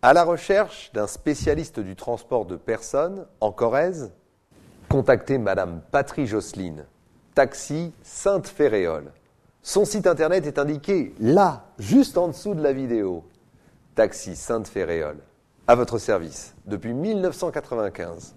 À la recherche d'un spécialiste du transport de personnes en Corrèze, contactez Madame Patrie Jocelyne, taxi Sainte-Féréole. Son site internet est indiqué là, juste en dessous de la vidéo. Taxi Sainte-Féréole, à votre service depuis 1995.